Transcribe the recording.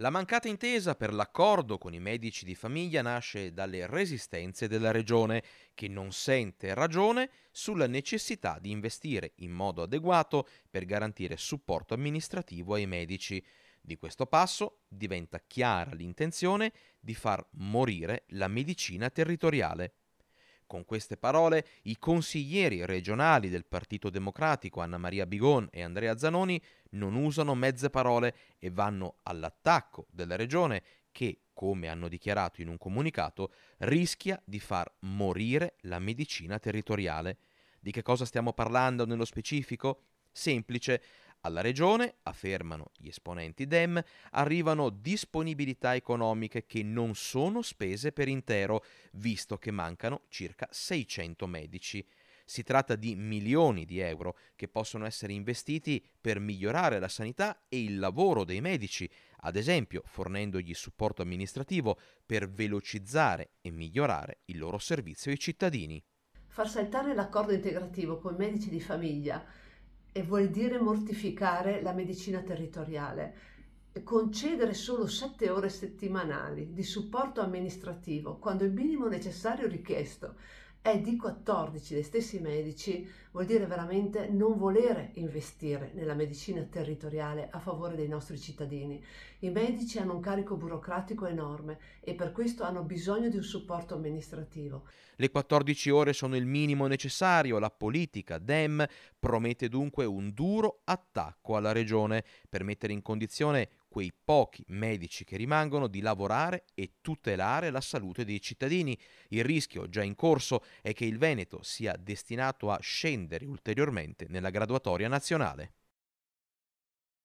La mancata intesa per l'accordo con i medici di famiglia nasce dalle resistenze della Regione, che non sente ragione sulla necessità di investire in modo adeguato per garantire supporto amministrativo ai medici. Di questo passo diventa chiara l'intenzione di far morire la medicina territoriale. Con queste parole i consiglieri regionali del Partito Democratico Anna Maria Bigon e Andrea Zanoni non usano mezze parole e vanno all'attacco della regione che, come hanno dichiarato in un comunicato, rischia di far morire la medicina territoriale. Di che cosa stiamo parlando nello specifico? Semplice, alla regione, affermano gli esponenti DEM, arrivano disponibilità economiche che non sono spese per intero, visto che mancano circa 600 medici. Si tratta di milioni di euro che possono essere investiti per migliorare la sanità e il lavoro dei medici, ad esempio fornendogli supporto amministrativo per velocizzare e migliorare il loro servizio ai cittadini. Far saltare l'accordo integrativo con i medici di famiglia e vuol dire mortificare la medicina territoriale, concedere solo sette ore settimanali di supporto amministrativo quando il minimo necessario richiesto è di 14 dei stessi medici vuol dire veramente non volere investire nella medicina territoriale a favore dei nostri cittadini. I medici hanno un carico burocratico enorme e per questo hanno bisogno di un supporto amministrativo. Le 14 ore sono il minimo necessario, la politica Dem promette dunque un duro attacco alla regione per mettere in condizione quei pochi medici che rimangono di lavorare e tutelare la salute dei cittadini. Il rischio già in corso è che il Veneto sia destinato a scendere ulteriormente nella graduatoria nazionale.